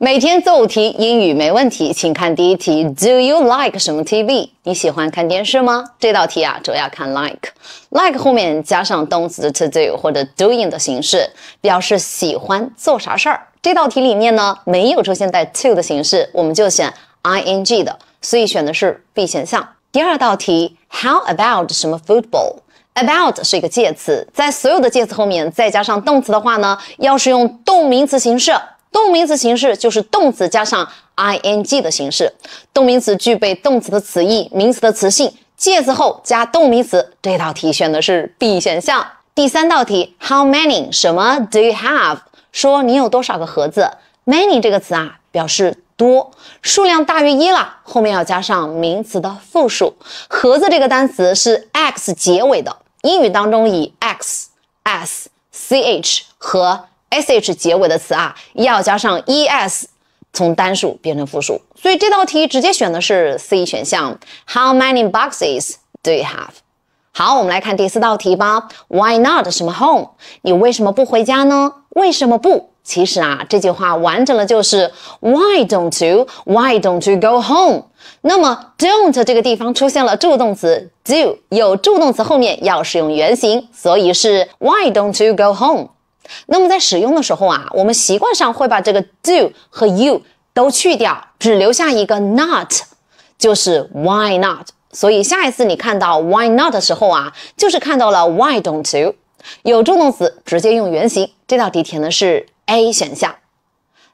每天做题，英语没问题，请看第一题。Do you like 什么 TV？你喜欢看电视吗？这道题啊，主要看 like，like 后面加上动词的 to do 或者 doing 的形式，表示喜欢做啥事儿。这道题里面呢，没有出现带 to 的形式，我们就选 ing 的，所以选的是 B 选项。第二道题，How about 什么 football？about 是一个介词，在所有的介词后面再加上动词的话呢，要是用动名词形式。动名词形式就是动词加上 i n g 的形式。动名词具备动词的词义，名词的词性。介词后加动名词。这道题选的是 B 选项。第三道题，How many 什么 do you have？说你有多少个盒子？Many 这个词啊，表示多，数量大于一了，后面要加上名词的复数。盒子这个单词是 x 结尾的，英语当中以 x s c h 和 sh 结尾的词啊，要加上 es，从单数变成复数，所以这道题直接选的是 C 选项。How many boxes do you have？好，我们来看第四道题吧。Why not 什么 home？你为什么不回家呢？为什么不？其实啊，这句话完整的就是 Why don't you？Why don't you go home？那么 don't 这个地方出现了助动词 do，有助动词后面要使用原形，所以是 Why don't you go home？那么在使用的时候啊，我们习惯上会把这个 do 和 you 都去掉，只留下一个 not，就是 why not。所以下一次你看到 why not 的时候啊，就是看到了 why don't you。有助动词直接用原形。这道题填的是 A 选项。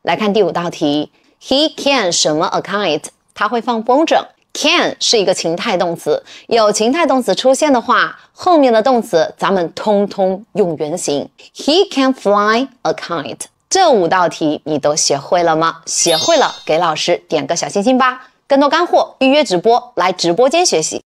来看第五道题，He can 什么 a kite？他会放风筝。Can 是一个情态动词，有情态动词出现的话，后面的动词咱们通通用原形。He can fly a kite。这五道题你都学会了吗？学会了给老师点个小心心吧。更多干货，预约直播，来直播间学习。